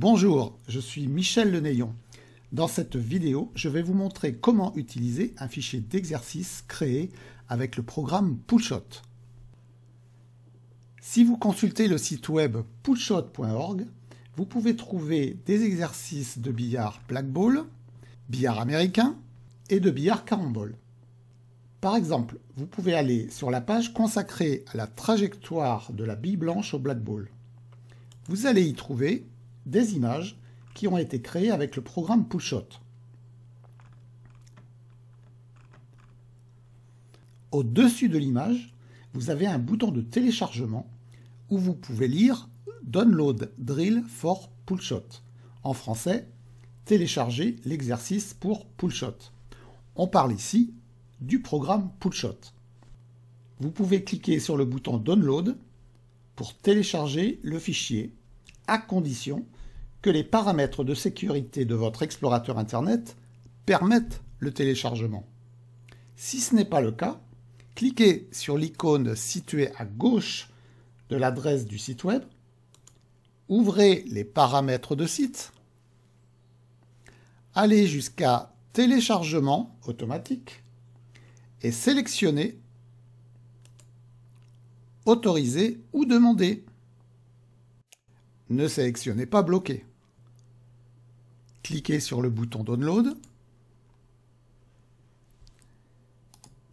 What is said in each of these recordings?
Bonjour, je suis Michel Lenayon. Dans cette vidéo, je vais vous montrer comment utiliser un fichier d'exercice créé avec le programme Poolshot. Si vous consultez le site web poolshot.org, vous pouvez trouver des exercices de billard blackball, billard américain et de billard carambol. Par exemple, vous pouvez aller sur la page consacrée à la trajectoire de la bille blanche au blackball. Vous allez y trouver des images qui ont été créées avec le programme PULLSHOT. Au-dessus de l'image, vous avez un bouton de téléchargement où vous pouvez lire Download Drill for Pullshot. En français, télécharger l'exercice pour Pullshot. On parle ici du programme Pullshot. Vous pouvez cliquer sur le bouton Download pour télécharger le fichier à condition que les paramètres de sécurité de votre explorateur Internet permettent le téléchargement. Si ce n'est pas le cas, cliquez sur l'icône située à gauche de l'adresse du site web, ouvrez les paramètres de site, allez jusqu'à téléchargement automatique et sélectionnez autoriser ou demander. Ne sélectionnez pas bloquer cliquez sur le bouton Download.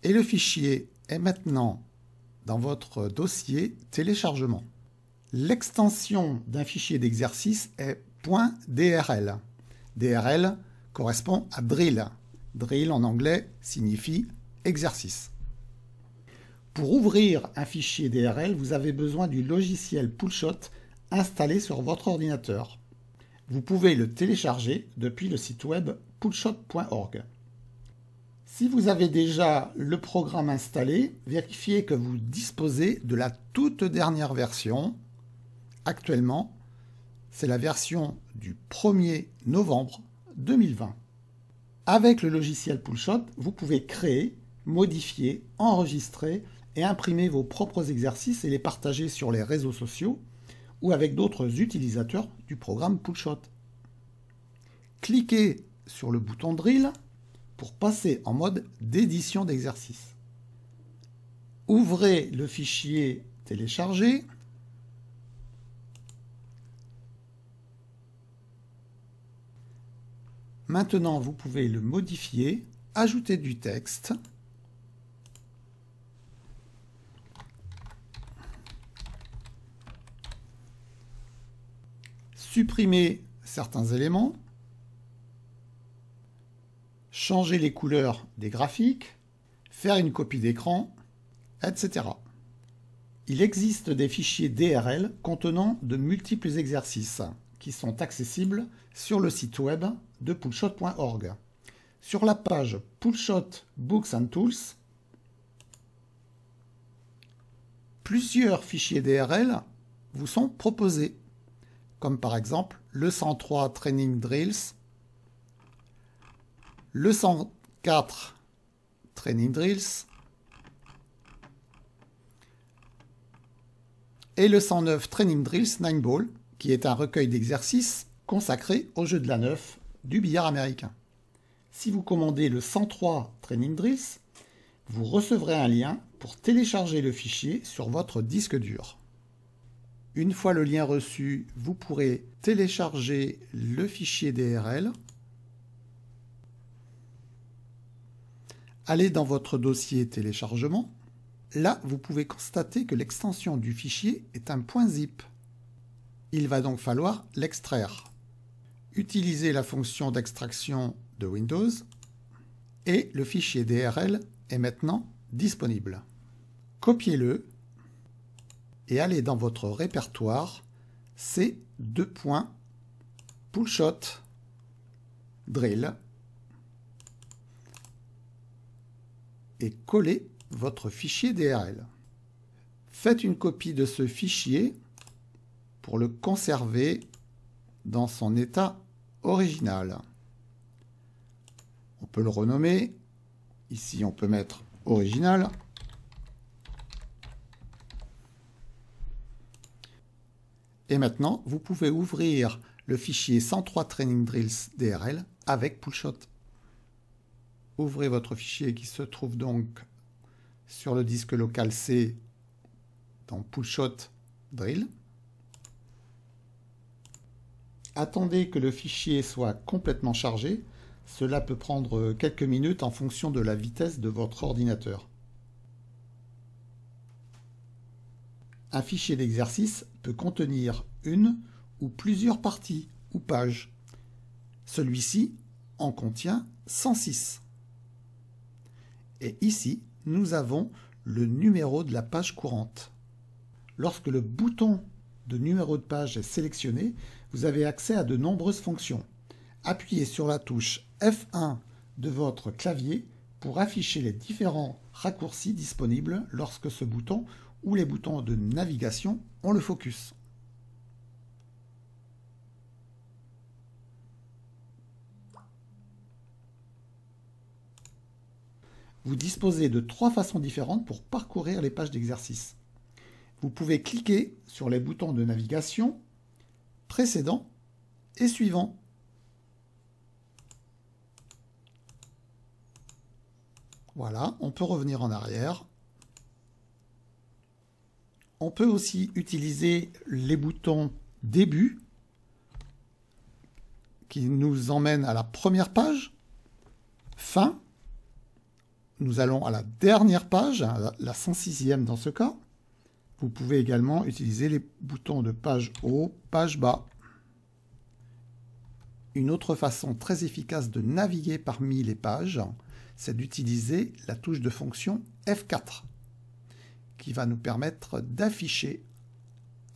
Et le fichier est maintenant dans votre dossier Téléchargement. L'extension d'un fichier d'exercice est .drl. DRL correspond à drill. Drill en anglais signifie exercice. Pour ouvrir un fichier DRL, vous avez besoin du logiciel PullShot installé sur votre ordinateur. Vous pouvez le télécharger depuis le site web pullshot.org. Si vous avez déjà le programme installé, vérifiez que vous disposez de la toute dernière version. Actuellement, c'est la version du 1er novembre 2020. Avec le logiciel PullShot, vous pouvez créer, modifier, enregistrer et imprimer vos propres exercices et les partager sur les réseaux sociaux ou avec d'autres utilisateurs du programme PullShot. Cliquez sur le bouton Drill pour passer en mode d'édition d'exercice. Ouvrez le fichier téléchargé. Maintenant, vous pouvez le modifier, ajouter du texte supprimer certains éléments, changer les couleurs des graphiques, faire une copie d'écran, etc. Il existe des fichiers DRL contenant de multiples exercices qui sont accessibles sur le site web de poolshot.org. Sur la page Poolshot Books and Tools, plusieurs fichiers DRL vous sont proposés comme par exemple le 103 Training Drills, le 104 Training Drills et le 109 Training Drills Nine Ball, qui est un recueil d'exercices consacré au jeu de la neuf du billard américain. Si vous commandez le 103 Training Drills, vous recevrez un lien pour télécharger le fichier sur votre disque dur. Une fois le lien reçu, vous pourrez télécharger le fichier DRL, allez dans votre dossier téléchargement. Là, vous pouvez constater que l'extension du fichier est un point zip. Il va donc falloir l'extraire. Utilisez la fonction d'extraction de Windows et le fichier DRL est maintenant disponible. Copiez-le et allez dans votre répertoire, c deux points, drill, et collez votre fichier DRL. Faites une copie de ce fichier pour le conserver dans son état original. On peut le renommer. Ici, on peut mettre original. Et maintenant, vous pouvez ouvrir le fichier 103 Training Drills DRL avec Pullshot. Ouvrez votre fichier qui se trouve donc sur le disque local C dans Pullshot Drill. Attendez que le fichier soit complètement chargé. Cela peut prendre quelques minutes en fonction de la vitesse de votre ordinateur. Un fichier d'exercice peut contenir une ou plusieurs parties ou pages. Celui-ci en contient 106. Et ici, nous avons le numéro de la page courante. Lorsque le bouton de numéro de page est sélectionné, vous avez accès à de nombreuses fonctions. Appuyez sur la touche F1 de votre clavier pour afficher les différents raccourcis disponibles lorsque ce bouton ou les boutons de navigation ont le focus. Vous disposez de trois façons différentes pour parcourir les pages d'exercice. Vous pouvez cliquer sur les boutons de navigation précédent et suivant. Voilà, on peut revenir en arrière on peut aussi utiliser les boutons début qui nous emmène à la première page, fin, nous allons à la dernière page, la 106e dans ce cas. Vous pouvez également utiliser les boutons de page haut, page bas. Une autre façon très efficace de naviguer parmi les pages, c'est d'utiliser la touche de fonction F4 qui va nous permettre d'afficher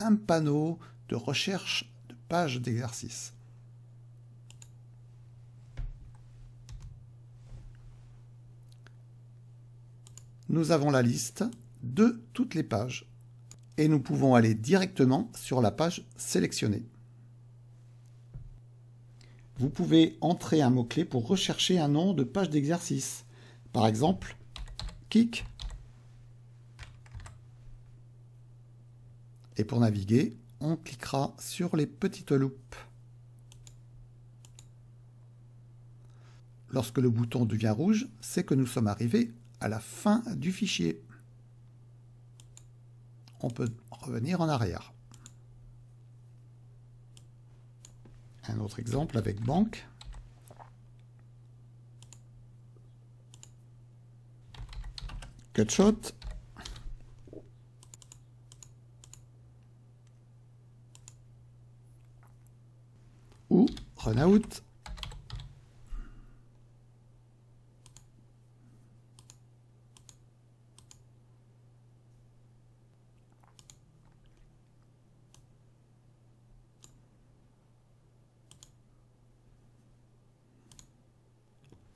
un panneau de recherche de page d'exercice. Nous avons la liste de toutes les pages et nous pouvons aller directement sur la page sélectionnée. Vous pouvez entrer un mot-clé pour rechercher un nom de page d'exercice. Par exemple, kick Et pour naviguer, on cliquera sur les petites loupes. Lorsque le bouton devient rouge, c'est que nous sommes arrivés à la fin du fichier. On peut revenir en arrière. Un autre exemple avec banque. shot.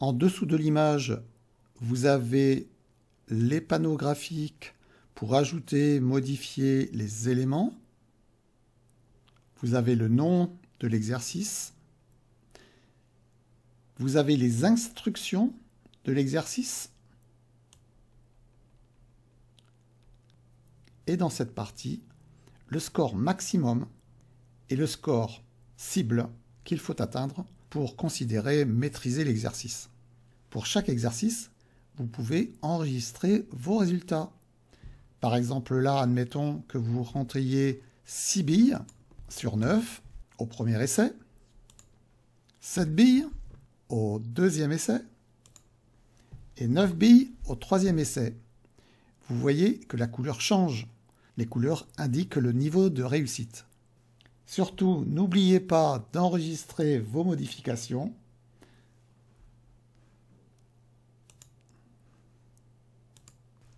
En dessous de l'image, vous avez les panneaux graphiques pour ajouter, modifier les éléments. Vous avez le nom de l'exercice vous avez les instructions de l'exercice. Et dans cette partie, le score maximum et le score cible qu'il faut atteindre pour considérer maîtriser l'exercice. Pour chaque exercice, vous pouvez enregistrer vos résultats. Par exemple là, admettons que vous rentriez 6 billes sur 9 au premier essai, 7 billes au deuxième essai et 9 billes au troisième essai. Vous voyez que la couleur change. Les couleurs indiquent le niveau de réussite. Surtout, n'oubliez pas d'enregistrer vos modifications.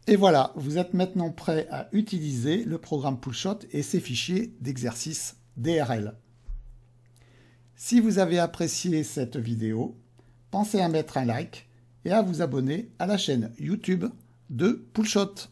Et voilà, vous êtes maintenant prêt à utiliser le programme Shot et ses fichiers d'exercice DRL. Si vous avez apprécié cette vidéo, pensez à mettre un like et à vous abonner à la chaîne YouTube de Poulshot.